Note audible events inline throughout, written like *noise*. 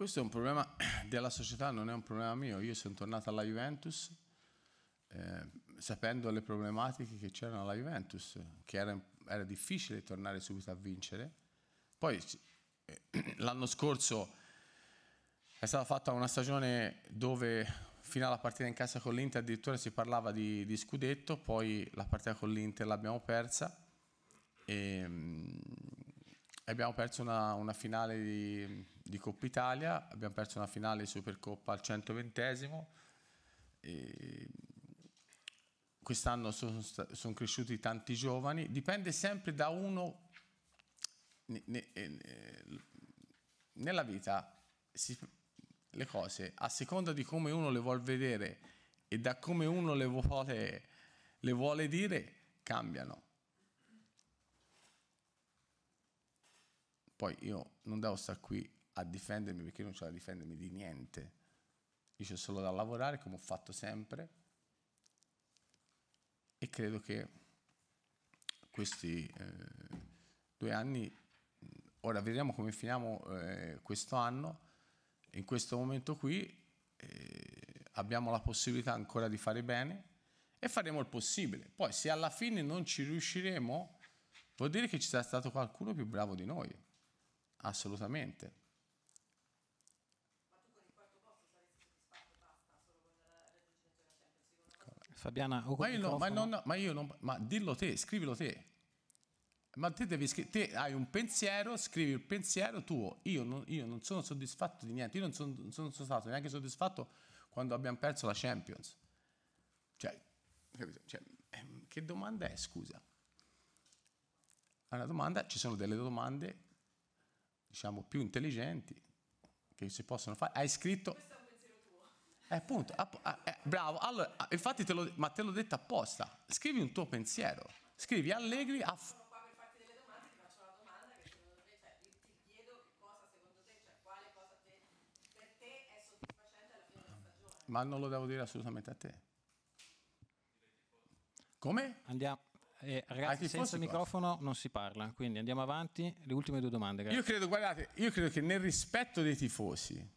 questo è un problema *clears throat* della società, non è un problema mio. Io sono tornato alla Juventus eh, sapendo le problematiche che c'erano alla Juventus, che era, era, difficile tornare subito a vincere. Poi eh, *clears throat* l'anno scorso è stata fatta una stagione dove fino alla partita in casa con l'Inter addirittura si parlava di, di scudetto, poi la partita con l'Inter l'abbiamo persa. E, ehm, abbiamo perso una, una finale di, di, Coppa Italia, abbiamo perso una finale di Supercoppa al 120 quest'anno sono, sono, cresciuti tanti giovani, dipende sempre da uno eh, nella vita si, le cose a seconda di come uno le vuole vedere e da come uno le vuole, le vuole dire cambiano Poi io non devo stare qui a difendermi perché non c'è da difendermi di niente. Io c'ho solo da lavorare come ho fatto sempre e credo che questi eh, due anni, mm, ora vediamo come finiamo eh, questo anno, in questo momento qui eh, abbiamo la possibilità ancora di fare bene e faremo il possibile. Poi se alla fine non ci riusciremo, vuol dire che ci sarà stato qualcuno più bravo di noi Assolutamente. Fabiana, ma io, no, ma, non, ma io non, ma dillo te, scrivilo te. Ma te devi scrivere, te hai un pensiero, scrivi il pensiero tuo. Io non, io non sono soddisfatto di niente, io non sono, non sono, stato neanche soddisfatto quando abbiamo perso la Champions. Cioè, cioè, ehm, che domanda è, scusa? È una domanda, ci sono delle domande diciamo, più intelligenti che si possono fare. Hai scritto... Questo è un pensiero tuo. Eh, appunto, app- ah, ah, eh, bravo. Allora, ah, infatti, te lo, ma te l'ho detto apposta. Scrivi un tuo pensiero. Scrivi Allegri a... Aff- cioè, cioè, ma non lo devo dire assolutamente a te. Come? Andiamo. Eh, ragazzi, senza microfono non si parla, quindi andiamo avanti. Le ultime due domande. Grazie. Io credo, guardate, io credo che nel rispetto dei tifosi,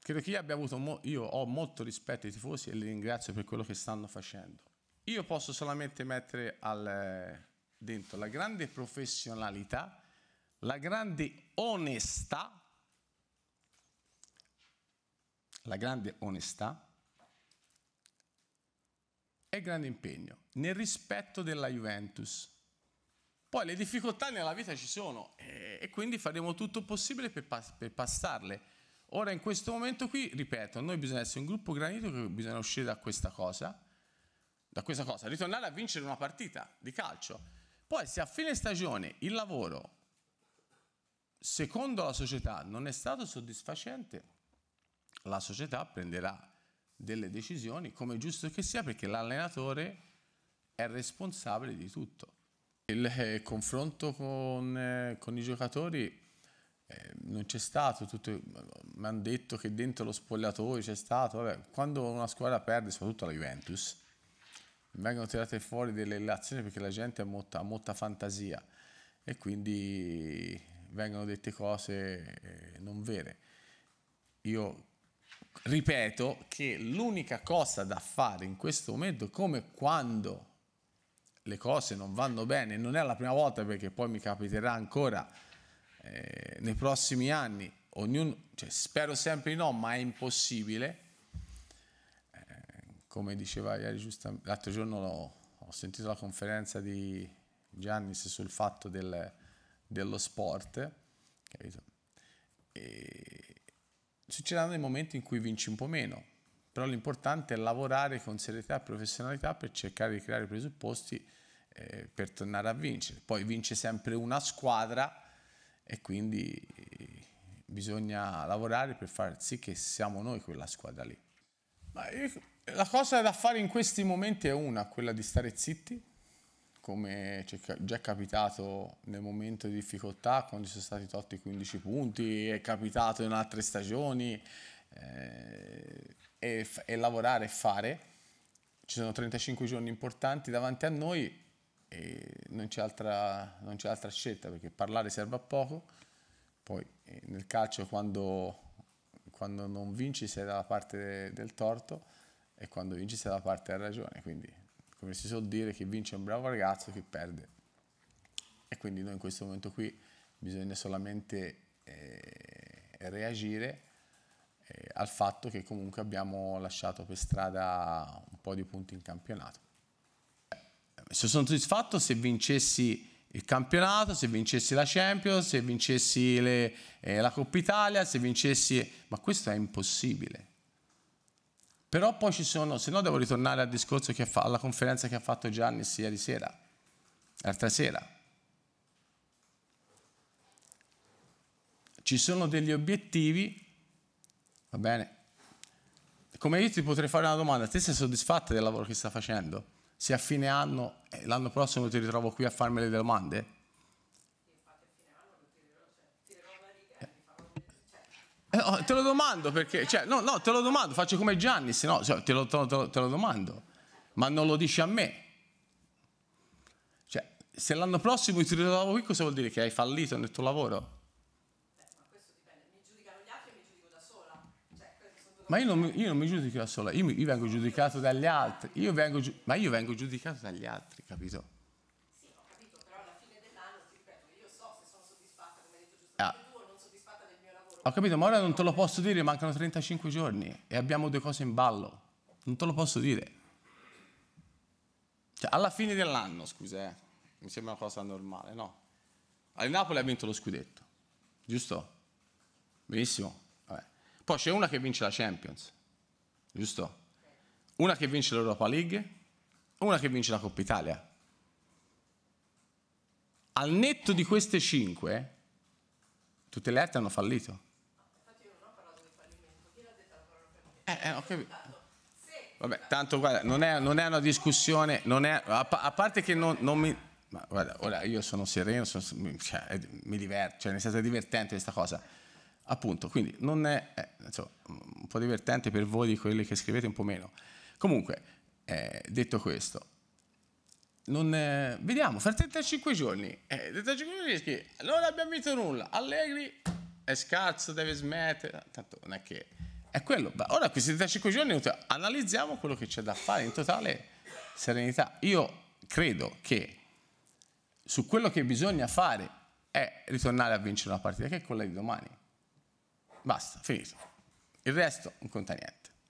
credo che io abbia avuto, mo- io ho molto rispetto ai tifosi e li ringrazio per quello che stanno facendo. Io posso solamente mettere al, eh, dentro la grande professionalità, la grande onestà, la grande onestà e grande impegno nel rispetto della Juventus. Poi le difficoltà nella vita ci sono e quindi faremo tutto il possibile per, pass per, passarle. Ora in questo momento qui, ripeto, noi bisogna essere un gruppo granito che bisogna uscire da questa cosa, da questa cosa, ritornare a vincere una partita di calcio. Poi se a fine stagione il lavoro, secondo la società, non è stato soddisfacente, la società prenderà delle decisioni, come è giusto che sia, perché l'allenatore è responsabile di tutto. Il eh, confronto con, eh, con i giocatori eh, non c'è stato, mi hanno detto che dentro lo spogliatoio c'è stato, vabbè, quando una squadra perde, soprattutto la Juventus, vengono tirate fuori delle azioni perché la gente ha molta, ha molta fantasia e quindi vengono dette cose eh, non vere. Io ripeto che l'unica cosa da fare in questo momento, come quando le cose non vanno bene, non è la prima volta perché poi mi capiterà ancora eh, nei prossimi anni, ognuno, cioè, spero sempre di no, ma è impossibile. Eh, come diceva ieri giustamente, l'altro giorno ho, ho, sentito la conferenza di Giannis sul fatto del, dello sport, capito? E succedono dei momenti in cui vinci un po' meno, però l'importante è lavorare con serietà e professionalità per cercare di creare i presupposti eh, per tornare a vincere. Poi vince sempre una squadra e quindi eh, bisogna lavorare per far sì che siamo noi quella squadra lì. Io, la cosa da fare in questi momenti è una, quella di stare zitti, come è già capitato nel momento di difficoltà, quando sono stati tolti 15 punti, è capitato in altre stagioni, eh, e, e lavorare e fare. Ci sono 35 giorni importanti davanti a noi e non c'è altra, non c'è altra scelta perché parlare serve a poco. Poi eh, nel calcio quando, quando non vinci sei dalla parte del torto e quando vinci sei dalla parte della ragione. Quindi come si suol dire che vince un bravo ragazzo, chi perde. E quindi noi in questo momento qui bisogna solamente eh, reagire eh, al fatto che comunque abbiamo lasciato per strada un po' di punti in campionato. Se eh, Sono soddisfatto se vincessi il campionato, se vincessi la Champions, se vincessi le, eh, la Coppa Italia, se vincessi... Ma questo è impossibile. Però poi ci sono, se no devo ritornare al discorso che fa, alla conferenza che ha fatto Gianni ieri sera, l'altra sera. Ci sono degli obiettivi Va bene? Come io ti potrei fare una domanda, te sei soddisfatta del lavoro che stai facendo? Se a fine anno, eh, l'anno prossimo ti ritrovo qui a farmi le domande? Eh, oh, te lo domando perché, cioè, no, no, te lo domando, faccio come Gianni, se no, cioè, te, lo, te, lo, te lo domando, ma non lo dici a me. Cioè, se l'anno prossimo ti ritrovo qui, cosa vuol dire? Che hai fallito nel tuo lavoro? Ma io non, io non, mi giudico da sola, io, mi, io vengo giudicato dagli altri, io vengo, ma io vengo giudicato dagli altri, capito? Sì, ho capito, però alla fine dell'anno ti ripeto, io so se sono soddisfatta, ah. Ho capito, ma ora non te lo posso dire, mancano 35 giorni e abbiamo due cose in ballo, non te lo posso dire. Cioè, alla fine dell'anno, scusa, eh, mi sembra una cosa normale, no? Al Napoli ha vinto lo scudetto, giusto? Benissimo poi c'è una che vince la Champions, giusto? Una che vince l'Europa League, una che vince la Coppa Italia. Al netto di queste cinque, tutte le altre hanno fallito. Infatti io non ho parlato di fallimento, chi l'ha detto la parola fallimento? Eh, eh, ho capito. Vabbè, tanto guarda, non è, non è una discussione, non è, a, a, parte che non, non mi... Ma guarda, ora io sono sereno, sono, cioè, mi diverto, cioè, è stata divertente questa cosa. Appunto, quindi non è eh, insomma, un po' divertente per voi di quelli che scrivete un po' meno. Comunque, eh, detto questo, non, eh, vediamo, fra 35 giorni, eh, 35 giorni rischi, non abbiamo vinto nulla, Allegri è scarso, deve smettere, ah, tanto non è che... È quello, ma ora questi 35 giorni analizziamo quello che c'è da fare in totale serenità. Io credo che su quello che bisogna fare è ritornare a vincere una partita che è quella di domani Basta, finito. Il resto non conta niente.